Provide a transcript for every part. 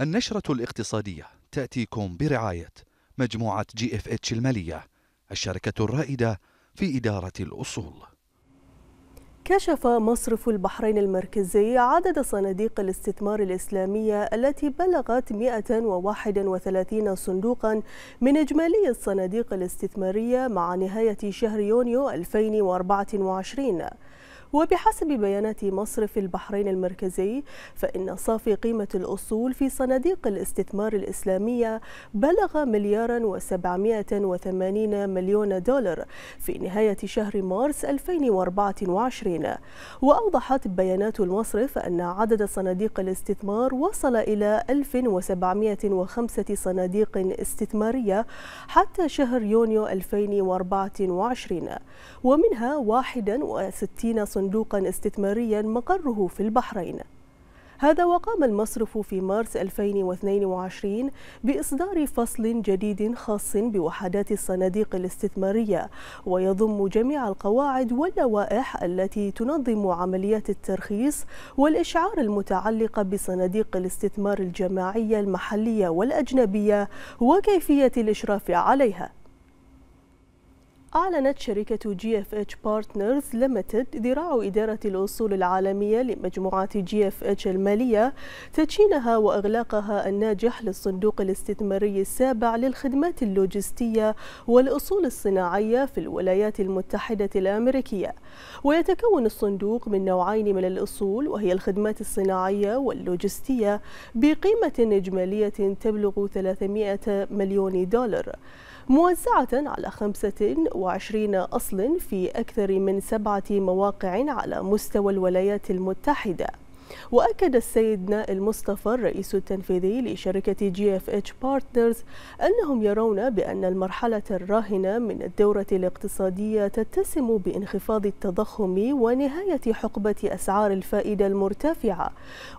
النشرة الاقتصادية تأتيكم برعاية مجموعة جي اف اتش المالية الشركة الرائدة في إدارة الأصول كشف مصرف البحرين المركزي عدد صناديق الاستثمار الإسلامية التي بلغت 131 صندوقا من إجمالي الصناديق الاستثمارية مع نهاية شهر يونيو 2024 وبحسب بيانات مصرف البحرين المركزي فإن صافي قيمة الأصول في صناديق الاستثمار الإسلامية بلغ مليارا و780 مليون دولار في نهاية شهر مارس 2024 وأوضحت بيانات المصرف أن عدد صناديق الاستثمار وصل إلى 1705 صناديق استثمارية حتى شهر يونيو 2024 ومنها 61 صناديق صندوقا استثماريا مقره في البحرين هذا وقام المصرف في مارس 2022 بإصدار فصل جديد خاص بوحدات الصناديق الاستثمارية ويضم جميع القواعد واللوائح التي تنظم عمليات الترخيص والإشعار المتعلقة بصناديق الاستثمار الجماعية المحلية والأجنبية وكيفية الإشراف عليها أعلنت شركة جي اف اتش بارتنرز ليمتد ذراع إدارة الأصول العالمية لمجموعات جي اف اتش المالية تدشينها وإغلاقها الناجح للصندوق الاستثماري السابع للخدمات اللوجستية والأصول الصناعية في الولايات المتحدة الأمريكية ويتكون الصندوق من نوعين من الأصول وهي الخدمات الصناعية واللوجستية بقيمة إجمالية تبلغ 300 مليون دولار موزعة على خمسة 120 أصل في أكثر من سبعة مواقع على مستوى الولايات المتحدة وأكد السيد نائل مصطفى الرئيس التنفيذي لشركة جي اف اتش بارتنرز أنهم يرون بأن المرحلة الراهنة من الدورة الاقتصادية تتسم بانخفاض التضخم ونهاية حقبة أسعار الفائدة المرتفعة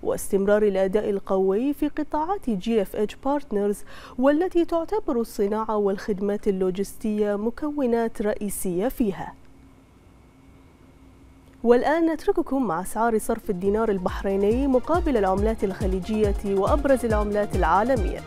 واستمرار الأداء القوي في قطاعات جي اف اتش بارتنرز والتي تعتبر الصناعة والخدمات اللوجستية مكونات رئيسية فيها والآن نترككم مع أسعار صرف الدينار البحريني مقابل العملات الخليجية وأبرز العملات العالمية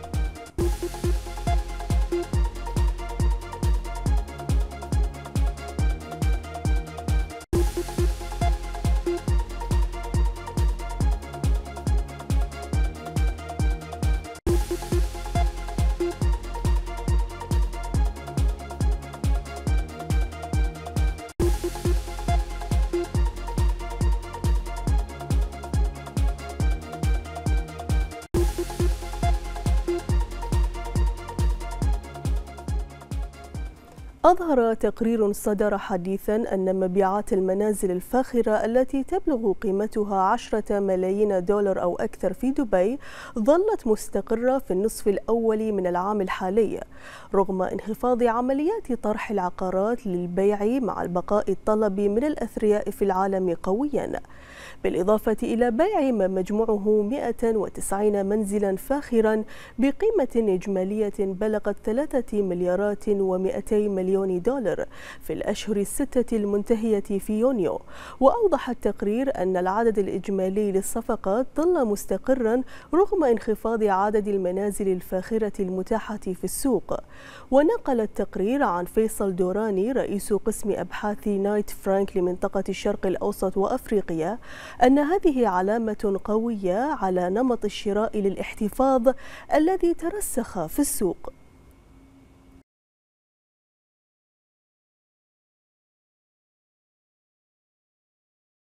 أظهر تقرير صدر حديثا أن مبيعات المنازل الفاخرة التي تبلغ قيمتها 10 ملايين دولار أو أكثر في دبي ظلت مستقرة في النصف الأول من العام الحالي رغم انخفاض عمليات طرح العقارات للبيع مع البقاء الطلبي من الأثرياء في العالم قويا بالإضافة إلى بيع ما مجموعه 190 منزلا فاخرا بقيمة إجمالية بلغت 3 مليارات و200 مليون مليون دولار في الأشهر الستة المنتهية في يونيو وأوضح التقرير أن العدد الإجمالي للصفقات ظل مستقرا رغم انخفاض عدد المنازل الفاخرة المتاحة في السوق ونقل التقرير عن فيصل دوراني رئيس قسم أبحاث نايت فرانك لمنطقة الشرق الأوسط وأفريقيا أن هذه علامة قوية على نمط الشراء للاحتفاظ الذي ترسخ في السوق